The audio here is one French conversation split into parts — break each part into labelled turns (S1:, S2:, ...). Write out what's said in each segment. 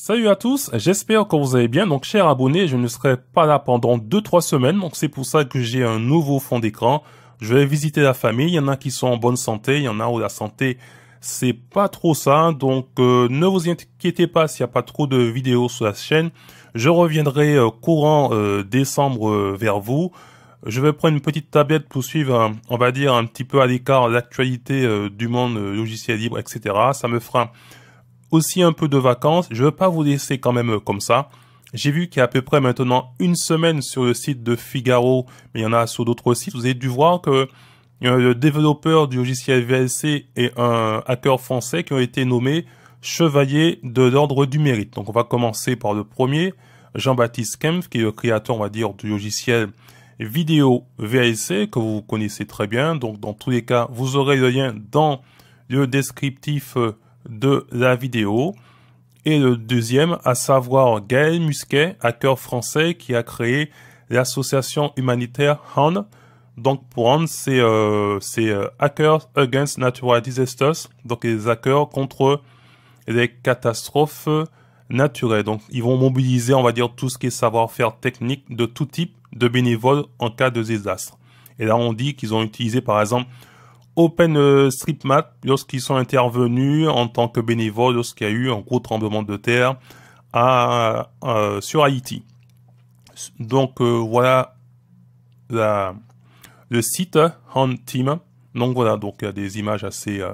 S1: Salut à tous, j'espère que vous allez bien. Donc, chers abonnés, je ne serai pas là pendant 2-3 semaines, donc c'est pour ça que j'ai un nouveau fond d'écran. Je vais visiter la famille, il y en a qui sont en bonne santé, il y en a où la santé, c'est pas trop ça. Donc, euh, ne vous inquiétez pas s'il n'y a pas trop de vidéos sur la chaîne. Je reviendrai euh, courant euh, décembre vers vous. Je vais prendre une petite tablette pour suivre, on va dire, un petit peu à l'écart l'actualité du monde logiciel libre, etc. Ça me fera aussi un peu de vacances. Je ne veux pas vous laisser quand même comme ça. J'ai vu qu'il y a à peu près maintenant une semaine sur le site de Figaro, mais il y en a sur d'autres sites. Vous avez dû voir que euh, le développeur du logiciel VLC et un hacker français qui ont été nommés chevaliers de l'ordre du mérite. Donc on va commencer par le premier, Jean-Baptiste Kempf, qui est le créateur, on va dire, du logiciel vidéo VLC que vous connaissez très bien. Donc dans tous les cas, vous aurez le lien dans le descriptif euh, de la vidéo. Et le deuxième, à savoir Gaël Musquet, hacker français qui a créé l'association humanitaire HAN. Donc pour Hand, c'est Hackers euh, euh, Against Natural Disasters, donc les hackers contre les catastrophes naturelles. Donc ils vont mobiliser, on va dire, tout ce qui est savoir-faire technique de tout type de bénévoles en cas de désastre. Et là, on dit qu'ils ont utilisé, par exemple, OpenStreetMap euh, lorsqu'ils sont intervenus en tant que bénévoles lorsqu'il y a eu un gros tremblement de terre à, sur Haïti. Donc euh, voilà la, le site hein, Hunt Team. Donc voilà, donc il y a des images assez euh,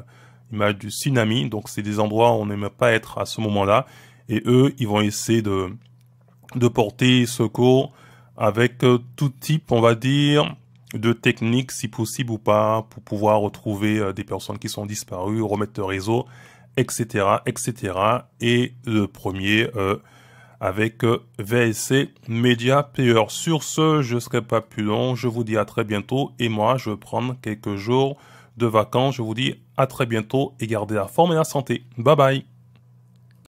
S1: images du tsunami. Donc c'est des endroits où on n'aime pas être à ce moment-là. Et eux, ils vont essayer de, de porter secours avec tout type, on va dire, de techniques, si possible ou pas, pour pouvoir retrouver euh, des personnes qui sont disparues, remettre le réseau, etc., etc. Et le premier euh, avec euh, VSC Media Payeur. Sur ce, je ne serai pas plus long. Je vous dis à très bientôt. Et moi, je vais prendre quelques jours de vacances. Je vous dis à très bientôt et gardez la forme et la santé. Bye bye.